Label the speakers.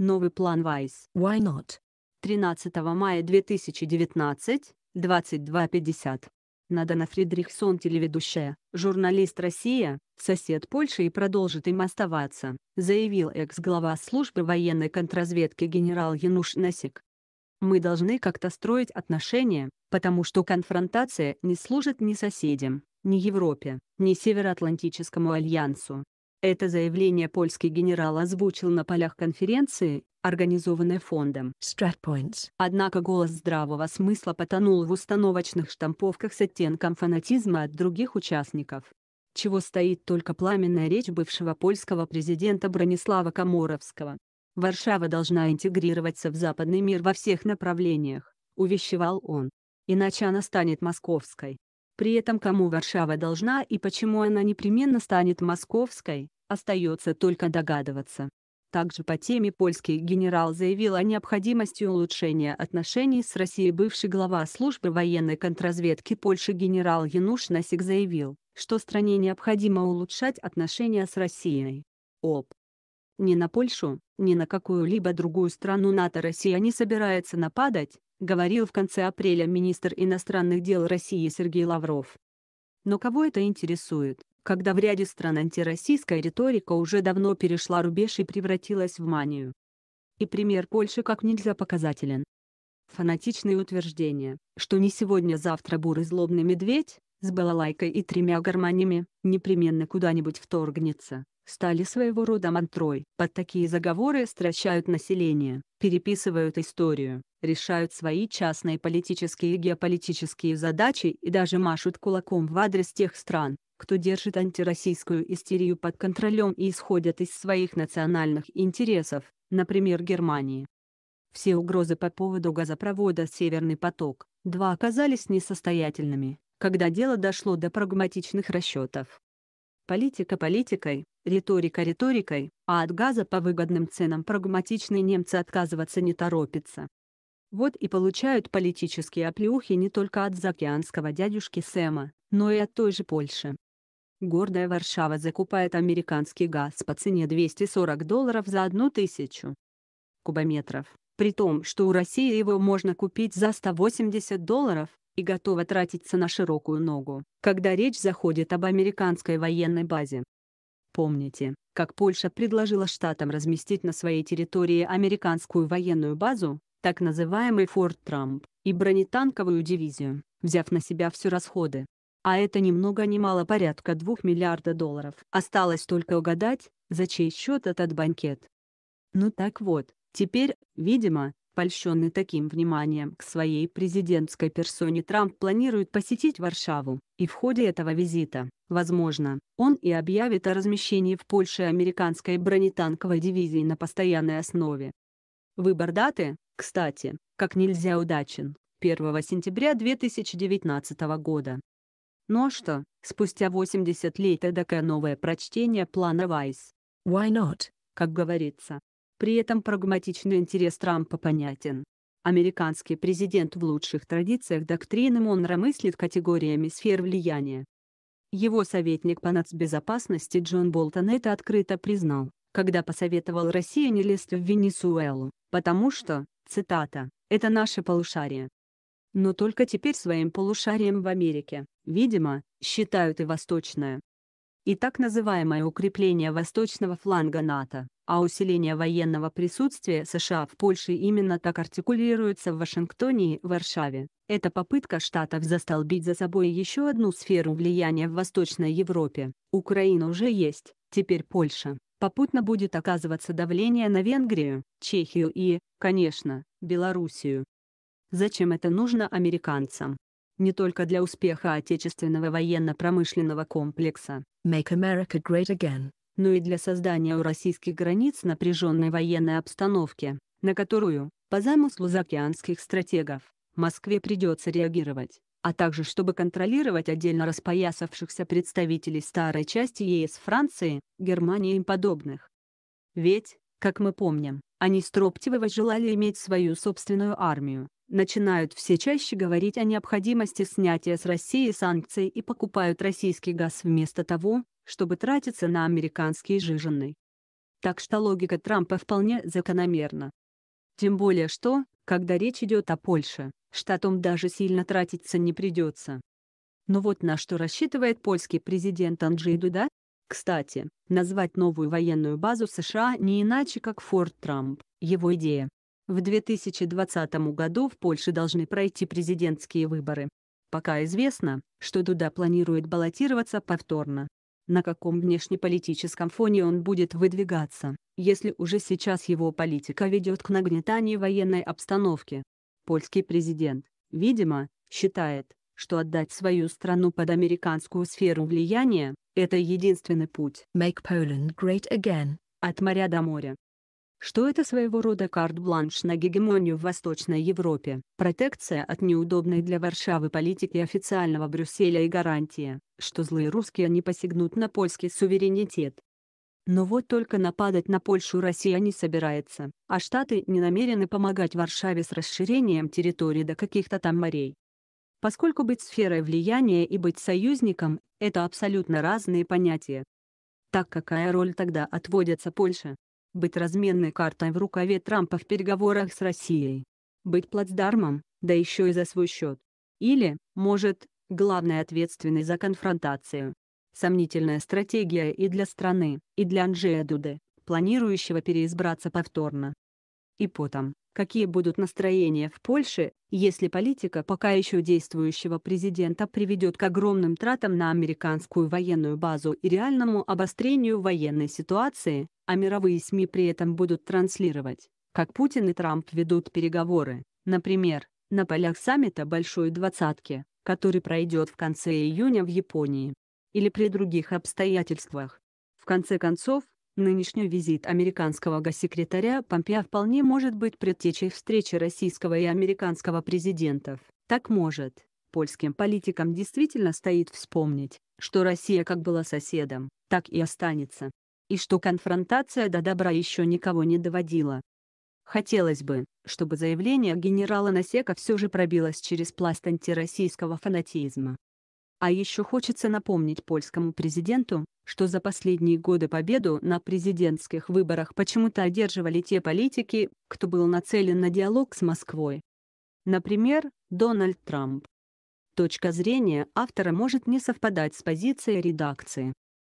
Speaker 1: Новый план Вайс. Why not? 13 мая 2019, 22.50. Надана Фридрихсон, телеведущая, журналист «Россия», сосед Польши и продолжит им оставаться, заявил экс-глава службы военной контрразведки генерал Януш Насик. «Мы должны как-то строить отношения, потому что конфронтация не служит ни соседям, ни Европе, ни Североатлантическому альянсу, это заявление польский генерал озвучил на полях конференции, организованной фондом StratPoints. Однако голос здравого смысла потонул в установочных штамповках с оттенком фанатизма от других участников чего стоит только пламенная речь бывшего польского президента Бронислава Коморовского. «Варшава должна интегрироваться в западный мир во всех направлениях», — увещевал он. «Иначе она станет московской». При этом кому Варшава должна и почему она непременно станет московской, остается только догадываться. Также по теме польский генерал заявил о необходимости улучшения отношений с Россией. Бывший глава службы военной контрразведки Польши генерал Януш Насик заявил, что стране необходимо улучшать отношения с Россией. Об. Ни на Польшу, ни на какую-либо другую страну НАТО Россия не собирается нападать, говорил в конце апреля министр иностранных дел России Сергей Лавров. Но кого это интересует, когда в ряде стран антироссийская риторика уже давно перешла рубеж и превратилась в манию? И пример Польши как нельзя показателен. Фанатичные утверждения, что не сегодня-завтра бурый злобный медведь, с балалайкой и тремя гармонями, непременно куда-нибудь вторгнется, стали своего рода мантрой. Под такие заговоры стращают население, переписывают историю, решают свои частные политические и геополитические задачи и даже машут кулаком в адрес тех стран, кто держит антироссийскую истерию под контролем и исходят из своих национальных интересов, например Германии. Все угрозы по поводу газопровода «Северный поток-2» оказались несостоятельными когда дело дошло до прагматичных расчетов. Политика политикой, риторика риторикой, а от газа по выгодным ценам прагматичные немцы отказываться не торопятся. Вот и получают политические оплеухи не только от заокеанского дядюшки Сэма, но и от той же Польши. Гордая Варшава закупает американский газ по цене 240 долларов за одну тысячу кубометров, при том, что у России его можно купить за 180 долларов, и готова тратиться на широкую ногу, когда речь заходит об американской военной базе. Помните, как Польша предложила штатам разместить на своей территории американскую военную базу, так называемый Форт Трамп, и бронетанковую дивизию, взяв на себя все расходы. А это ни много ни мало порядка 2 миллиарда долларов. Осталось только угадать, за чей счет этот банкет. Ну так вот, теперь, видимо, Польщенный таким вниманием к своей президентской персоне Трамп планирует посетить Варшаву, и в ходе этого визита, возможно, он и объявит о размещении в Польше американской бронетанковой дивизии на постоянной основе. Выбор даты, кстати, как нельзя удачен, 1 сентября 2019 года. Но ну а что, спустя 80 лет эдакое новое прочтение плана Вайс. Why not? Как говорится. При этом прагматичный интерес Трампа понятен. Американский президент в лучших традициях доктрины Монро мыслит категориями сфер влияния. Его советник по нацбезопасности Джон Болтон это открыто признал, когда посоветовал России не лезть в Венесуэлу, потому что, цитата, «это наше полушарие». Но только теперь своим полушарием в Америке, видимо, считают и восточное, и так называемое укрепление восточного фланга НАТО, а усиление военного присутствия США в Польше именно так артикулируется в Вашингтоне и Варшаве. Это попытка Штатов застолбить за собой еще одну сферу влияния в Восточной Европе. Украина уже есть, теперь Польша. Попутно будет оказываться давление на Венгрию, Чехию и, конечно, Белоруссию. Зачем это нужно американцам? не только для успеха отечественного военно-промышленного комплекса «Make America Great Again», но и для создания у российских границ напряженной военной обстановки, на которую, по замыслу заокеанских стратегов, Москве придется реагировать, а также чтобы контролировать отдельно распоясавшихся представителей старой части ЕС Франции, Германии и подобных. Ведь, как мы помним, они строптиво желали иметь свою собственную армию, начинают все чаще говорить о необходимости снятия с России санкций и покупают российский газ вместо того, чтобы тратиться на американские жиженный. Так что логика Трампа вполне закономерна. Тем более что, когда речь идет о Польше, штатом даже сильно тратиться не придется. Но вот на что рассчитывает польский президент Анджей Дуда. Кстати, назвать новую военную базу США не иначе как Форт Трамп, его идея. В 2020 году в Польше должны пройти президентские выборы. Пока известно, что Дуда планирует баллотироваться повторно. На каком внешнеполитическом фоне он будет выдвигаться, если уже сейчас его политика ведет к нагнетанию военной обстановки? Польский президент, видимо, считает, что отдать свою страну под американскую сферу влияния – это единственный путь. Make Poland great again. От моря до моря что это своего рода карт-бланш на гегемонию в Восточной Европе, протекция от неудобной для Варшавы политики официального Брюсселя и гарантия, что злые русские не посягнут на польский суверенитет. Но вот только нападать на Польшу Россия не собирается, а Штаты не намерены помогать Варшаве с расширением территории до каких-то там морей. Поскольку быть сферой влияния и быть союзником – это абсолютно разные понятия. Так какая роль тогда отводится Польше? быть разменной картой в рукаве Трампа в переговорах с Россией, быть плацдармом, да еще и за свой счет. Или, может, главной ответственной за конфронтацию. Сомнительная стратегия и для страны, и для Анджея Дуды, планирующего переизбраться повторно и потом, какие будут настроения в Польше, если политика пока еще действующего президента приведет к огромным тратам на американскую военную базу и реальному обострению военной ситуации, а мировые СМИ при этом будут транслировать, как Путин и Трамп ведут переговоры, например, на полях саммита Большой Двадцатки, который пройдет в конце июня в Японии. Или при других обстоятельствах. В конце концов, Нынешний визит американского госсекретаря Помпео вполне может быть предтечей встречи российского и американского президентов. Так может. Польским политикам действительно стоит вспомнить, что Россия как была соседом, так и останется. И что конфронтация до добра еще никого не доводила. Хотелось бы, чтобы заявление генерала Насека все же пробилось через пласт антироссийского фанатизма. А еще хочется напомнить польскому президенту, что за последние годы победу на президентских выборах почему-то одерживали те политики, кто был нацелен на диалог с Москвой. Например, Дональд Трамп. Точка зрения автора может не совпадать с позицией редакции.